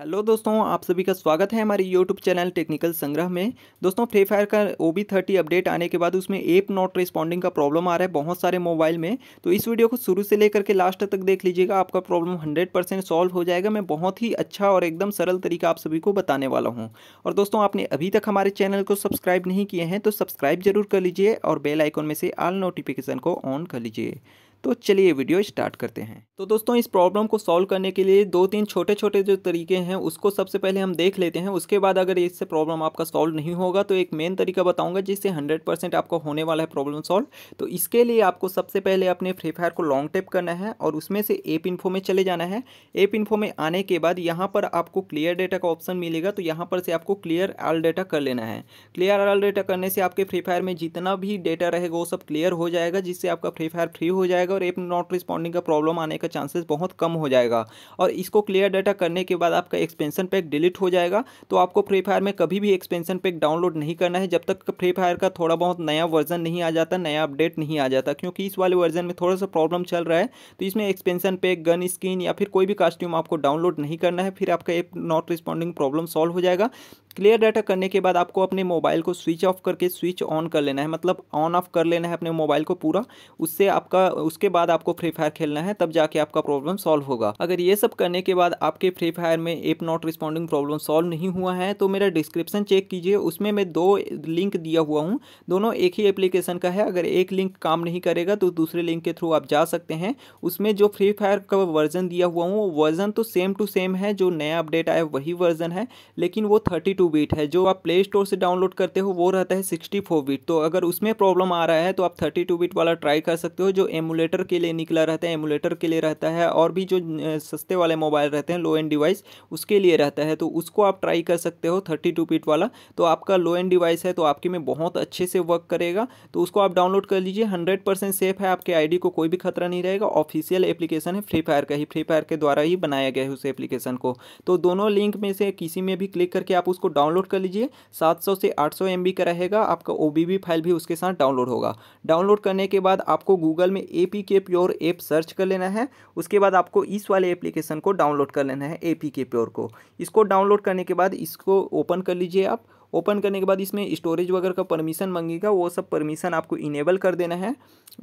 hello दोस्तों आप सभी का स्वागत है हमारे यूट्यूब चैनल टेक्निकल संग्रह में दोस्तों फ्री फायर का ओ बी थर्टी अपडेट आने के बाद उसमें एप नॉट रिस्पॉन्डिंग का प्रॉब्लम आ रहा है बहुत सारे मोबाइल में तो इस वीडियो को शुरू से लेकर के लास्ट तक देख लीजिएगा आपका प्रॉब्लम हंड्रेड परसेंट सॉल्व हो जाएगा मैं बहुत ही अच्छा और एकदम सरल तरीका आप सभी को बताने वाला हूँ और दोस्तों आपने अभी तक हमारे चैनल को सब्सक्राइब नहीं किए हैं तो सब्सक्राइब जरूर कर लीजिए और बेल आइकॉन में से आल नोटिफिकेशन को ऑन कर लीजिए तो चलिए वीडियो स्टार्ट करते हैं तो दोस्तों इस प्रॉब्लम को सॉल्व करने के लिए दो तीन छोटे छोटे जो तरीके हैं उसको सबसे पहले हम देख लेते हैं उसके बाद अगर इससे प्रॉब्लम आपका सॉल्व नहीं होगा तो एक मेन तरीका बताऊंगा जिससे हंड्रेड परसेंट आपका होने वाला है प्रॉब्लम सॉल्व तो इसके लिए आपको सबसे पहले अपने फ्री फायर को लॉन्ग टेप करना है और उसमें से एप इन्फो में चले जाना है एप इन्फो में आने के बाद यहाँ पर आपको क्लियर डेटा का ऑप्शन मिलेगा तो यहाँ पर से आपको क्लियर आल डेटा कर लेना है क्लियर आल डेटा करने से आपके फ्री फायर में जितना भी डेटा रहेगा वो सब क्लियर हो जाएगा जिससे आपका फ्री फायर फ्री हो जाएगा जाएगा और एप नॉट रिस्पॉन्डिंग का प्रॉब्लम आने का चांसेस बहुत कम हो जाएगा और इसको क्लियर डाटा करने के बाद आपका एक्सपेंशन पैक डिलीट हो जाएगा तो आपको फ्री फायर में कभी भी एक्सपेंशन पैक डाउनलोड नहीं करना है जब तक फ्री फायर का थोड़ा बहुत नया वर्जन नहीं आ जाता नया अपडेट नहीं आ जाता क्योंकि इस वाले वर्जन में थोड़ा सा प्रॉब्लम चल रहा है तो इसमें एक्सपेंशन पैक गन स्किन या फिर कोई भी कास्ट्यूम आपको डाउनलोड नहीं करना है फिर आपका app not responding problem solve हो जाएगा क्लियर डाटा करने के बाद आपको अपने मोबाइल को स्विच ऑफ करके स्विच ऑन कर लेना है मतलब ऑन ऑफ कर लेना है अपने मोबाइल को पूरा उससे आपका उसके बाद आपको फ्री फायर खेलना है तब जाके आपका प्रॉब्लम सॉल्व होगा अगर ये सब करने के बाद आपके फ्री फायर में app not responding problem solve नहीं हुआ है तो मेरा डिस्क्रिप्शन चेक कीजिए उसमें मैं दो लिंक दिया हुआ हूँ दोनों एक ही एप्लीकेशन का है अगर एक लिंक काम नहीं करेगा तो दूसरे लिंक के थ्रू आप जा सकते हैं उसमें जो फ्री फायर का वर्जन दिया हुआ हूँ वर्जन तो सेम टू सेम है जो नया अपडेट आया वही वर्जन है लेकिन वो थर्टी टू टू बीट है जो आप प्ले स्टोर से डाउनलोड करते हो वो रहता है सिक्सटी फोर बीट तो अगर उसमें प्रॉब्लम आ रहा है तो आप थर्टी टू बीट वाला ट्राई कर सकते हो जो एमुलेटर के लिए निकला रहता है एमुलेटर के लिए रहता है और भी जो सस्ते वाले मोबाइल रहते हैं लो एंड डिवाइस उसके लिए रहता है तो उसको आप ट्राई कर सकते हो थर्टी टू बीट वाला तो आपका लो एंड डिवाइस है तो आपके में बहुत अच्छे से वर्क करेगा तो उसको आप डाउनलोड कर लीजिए हंड्रेड परसेंट सेफ है आपके आईडी को कोई भी खतरा नहीं रहेगा ऑफिशियल एप्लीकेशन है फ्री फायर का ही फ्री फायर के द्वारा ही बनाया गया है उस एप्लीकेशन को तो दोनों लिंक में से किसी में भी क्लिक करके आप उसको डाउनलोड कर लीजिए 700 से 800 एमबी का रहेगा आपका ओ फाइल भी उसके साथ डाउनलोड होगा डाउनलोड करने के बाद आपको गूगल में A P K pure app search कर लेना है उसके बाद आपको इस वाले एप्लीकेशन को डाउनलोड कर लेना है ए पी के प्योर को इसको डाउनलोड करने के बाद इसको ओपन कर लीजिए आप ओपन करने के बाद इसमें स्टोरेज वगैरह का परमिशन मांगेगा वो सब परमिशन आपको इनेबल कर देना है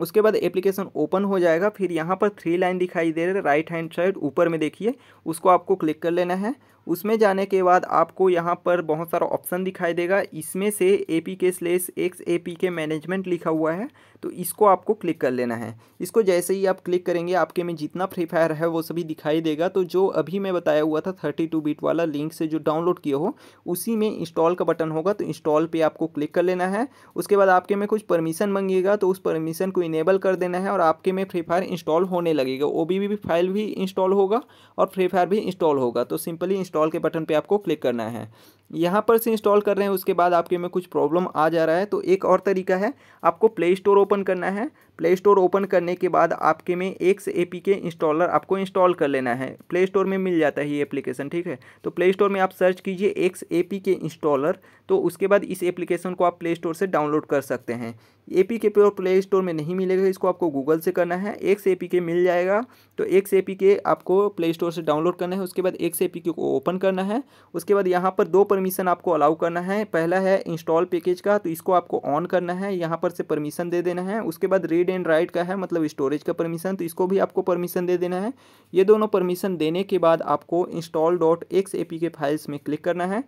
उसके बाद एप्लीकेशन ओपन हो जाएगा फिर यहाँ पर थ्री लाइन दिखाई दे रहे राइट हैंड साइड ऊपर में देखिए उसको आपको क्लिक कर लेना है उसमें जाने के बाद आपको यहाँ पर बहुत सारा ऑप्शन दिखाई देगा इसमें से ए पी के स्लेस X A P K management लिखा हुआ है तो इसको आपको क्लिक कर लेना है इसको जैसे ही आप क्लिक करेंगे आपके में जितना फ्री फायर है वो सभी दिखाई देगा तो जो अभी मैं बताया हुआ था थर्टी टू बीट वाला लिंक से जो डाउनलोड किए हो उसी में इंस्टॉल का बटन होगा तो इंस्टॉल पर आपको क्लिक कर लेना है उसके बाद आपके में कुछ परमिशन मांगिएगा तो उस परमिशन को इनेबल कर देना है और आपके में फ्री फायर इंस्टॉल होने लगेगा ओ बी फाइल भी इंस्टॉल होगा और फ्री फायर भी इंस्टॉल होगा तो सिंपली इंस्टॉल के बटन पर आपको क्लिक करना है यहाँ पर से इंस्टॉल कर रहे हैं उसके बाद आपके में कुछ प्रॉब्लम आ जा रहा है तो एक और तरीका है आपको प्ले स्टोर ओपन करना है प्ले स्टोर ओपन करने के बाद आपके में X A P K installer आपको इंस्टॉल कर लेना है प्ले स्टोर में मिल जाता है ये एप्लीकेशन ठीक है तो प्ले स्टोर में आप सर्च कीजिए X A P K installer तो उसके बाद इस एप्लीकेशन को आप प्ले स्टोर से डाउनलोड कर सकते हैं A P K pure Play Store में नहीं मिलेगा इसको आपको गूगल से करना है एक्स ए पी के मिल जाएगा तो एक्स ए पी के आपको प्ले स्टोर से डाउनलोड करना है उसके बाद एक्स ए पी के को ओपन करना है उसके बाद यहाँ पर दो परमिशन आपको अलाउ करना है पहला है इंस्टॉल पैकेज का तो इसको आपको ऑन करना है यहाँ पर से परमिशन दे देना है उसके बाद रीड एंड राइट का है मतलब स्टोरेज का परमिशन तो इसको भी आपको परमिशन दे देना है ये दोनों परमिशन देने के बाद आपको install dot X A P K files में क्लिक करना है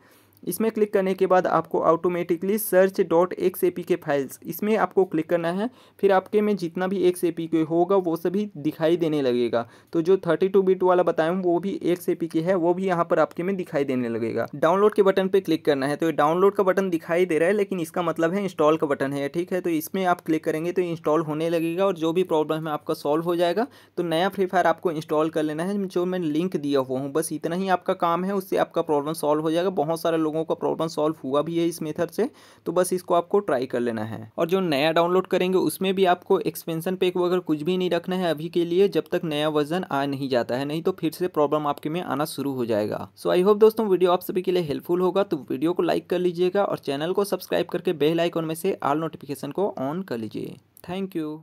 इसमें क्लिक करने के बाद आपको automatically search dot X A P K files इसमें आपको क्लिक करना है फिर आपके में जितना भी एक्स ए पी के होगा वो सभी दिखाई देने लगेगा तो जो थर्टी टू बिट वाला बताया हूँ वो भी एक्स ए पी के है वो भी यहाँ पर आपके में दिखाई देने लगेगा डाउनलोड के बटन पर क्लिक करना है तो डाउनलोड का बटन दिखाई दे रहा है लेकिन इसका मतलब है इंस्टॉल का बटन है ठीक है तो इसमें आप क्लिक करेंगे तो इंस्टॉल होने लगेगा और जो भी प्रॉब्लम है आपका सॉल्व हो जाएगा तो नया फ्री फायर आपको इंस्टॉल कर लेना है जो मैं लिंक दिया हुआ हूँ बस इतना ही आपका काम है उससे आपका प्रॉब्लम सॉल्व हो जाएगा बहुत सारे लोगों लोगों का प्रॉब्लम सॉल्व हुआ भी है इस मेथड से तो बस इसको आपको ट्राई कर लेना है और जो नया डाउनलोड करेंगे उसमें भी आपको एक्सपेंशन पैक वगैरह कुछ भी नहीं रखना है अभी के लिए जब तक नया वर्जन आ नहीं जाता है नहीं तो फिर से प्रॉब्लम आपके में आना शुरू हो जाएगा सो आई होप दोस्तों वीडियो आप सभी के लिए हेल्पफुल होगा तो वीडियो को लाइक कर लीजिएगा और चैनल को सब्सक्राइब करके बेल आइकॉन में से आल नोटिफिकेशन को ऑन कर लीजिए थैंक यू